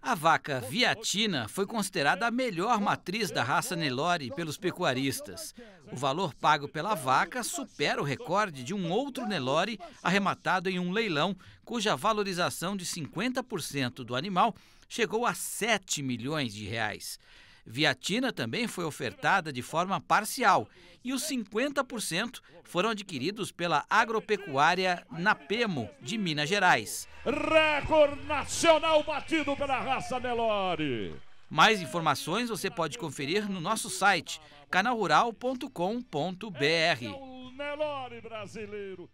A vaca viatina foi considerada a melhor matriz da raça Nelore pelos pecuaristas. O valor pago pela vaca supera o recorde de um outro Nelore arrematado em um leilão, cuja valorização de 50% do animal chegou a 7 milhões de reais. Viatina também foi ofertada de forma parcial e os 50% foram adquiridos pela agropecuária Napemo, de Minas Gerais. Record nacional batido pela raça Nelore. Mais informações você pode conferir no nosso site canalrural.com.br. É Nelore brasileiro.